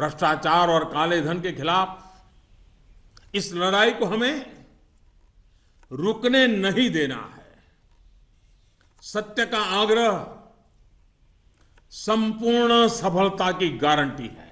भ्रष्टाचार और काले धन के खिलाफ इस लड़ाई को हमें रुकने नहीं देना है सत्य का आग्रह संपूर्ण सफलता की गारंटी है